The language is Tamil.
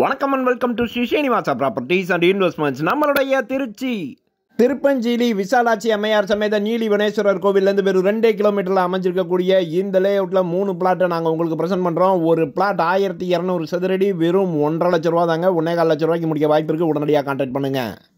வணக்கம் and welcome to Sri Srinivasa properties and investments நம்மளுடைய திருச்சி திருப்பஞ்சீலி விசாலாட்சி அம்மையார் சமேத நீலி வனேஸ்வரர் கோவிலேருந்து வெறும் ரெண்டே கிலோமீட்டரில் அமைஞ்சிருக்கக்கூடிய இந்த லேஅவுட்டில் மூணு பிளாட்டை நாங்கள் உங்களுக்கு ப்ரெசென்ட் பண்ணுறோம் ஒரு பிளாட் ஆயிரத்தி இரநூறு சதுரடி வெறும் ஒன்றரை லட்ச ரூபா தாங்க ஒன்றே கால் லட்ச ரூபாய்க்கு முடிக்க வாய்ப்பு இருக்குது உடனடியாக கான்டாக்ட் பண்ணுங்கள்